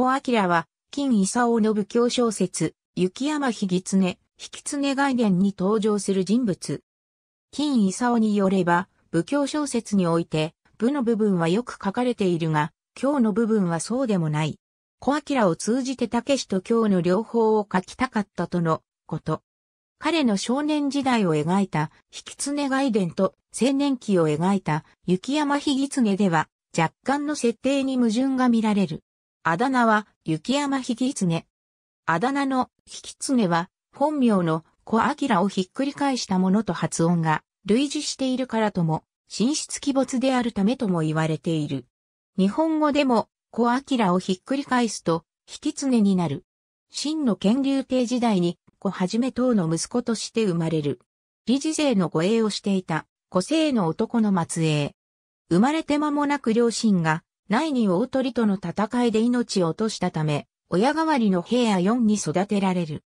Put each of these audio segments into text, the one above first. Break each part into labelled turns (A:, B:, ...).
A: 小明は、金勲の武教小説、雪山ひぎつね、ひきつね外伝に登場する人物。金勲によれば、武教小説において、武の部分はよく書かれているが、今日の部分はそうでもない。小明を通じて武士と今日の両方を書きたかったとのこと。彼の少年時代を描いた、ひきつね外伝と青年期を描いた、雪山ひぎつねでは、若干の設定に矛盾が見られる。あだ名は、雪山ひきね。あだ名の引きねは、本名の小明をひっくり返したものと発音が類似しているからとも、神出鬼没であるためとも言われている。日本語でも、小明をひっくり返すと、引きねになる。真の権竜帝時代に、子はじめ等の息子として生まれる。理事勢の護衛をしていた、個性の男の末裔。生まれて間もなく両親が内に大鳥との戦いで命を落としたため、親代わりの平野四に育てられる。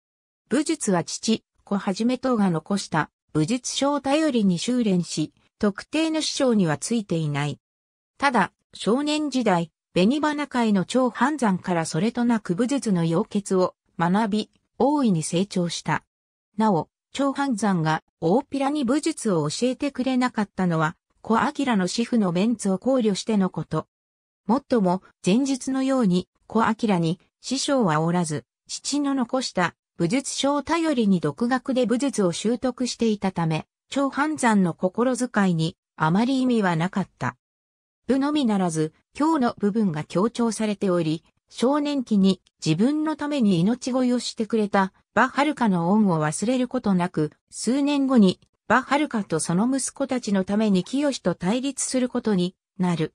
A: 武術は父、子はじめ等が残した武術書を頼りに修練し、特定の師匠にはついていない。ただ、少年時代、紅花会の超半山からそれとなく武術の要血を学び、大いに成長した。なお、超半山が大ピラに武術を教えてくれなかったのは、小明の主婦のメンツを考慮してのこと。もっとも、前述のように、小明に、師匠はおらず、父の残した武術書を頼りに独学で武術を習得していたため、超半山の心遣いにあまり意味はなかった。部のみならず、今日の部分が強調されており、少年期に自分のために命乞いをしてくれたバハルカの恩を忘れることなく、数年後にバハルカとその息子たちのために清と対立することになる。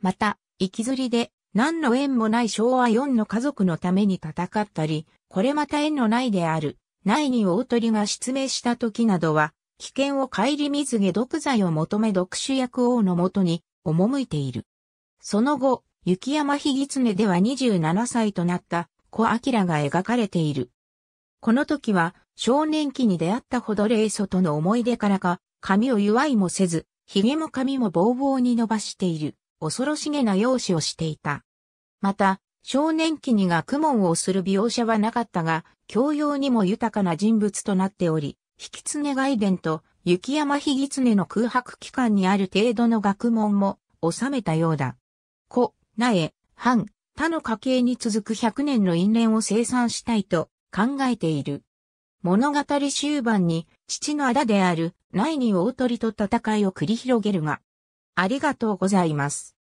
A: また、行きずりで、何の縁もない昭和4の家族のために戦ったり、これまた縁のないである、内に大鳥が失明した時などは、危険を顧みずげ毒剤を求め毒主役王のもとに、赴いている。その後、雪山ひ狐では27歳となった小明が描かれている。この時は少年期に出会ったほど霊祖との思い出からか、髪を祝いもせず、髭も髪もぼうぼうに伸ばしている。恐ろしげな容姿をしていた。また、少年期に学問をする描写はなかったが、教養にも豊かな人物となっており、引常外伝と雪山つねの空白期間にある程度の学問も収めたようだ。子、苗、藩、他の家系に続く100年の因縁を生産したいと考えている。物語終盤に父の仇である内に大鳥と戦いを繰り広げるが、ありがとうございます。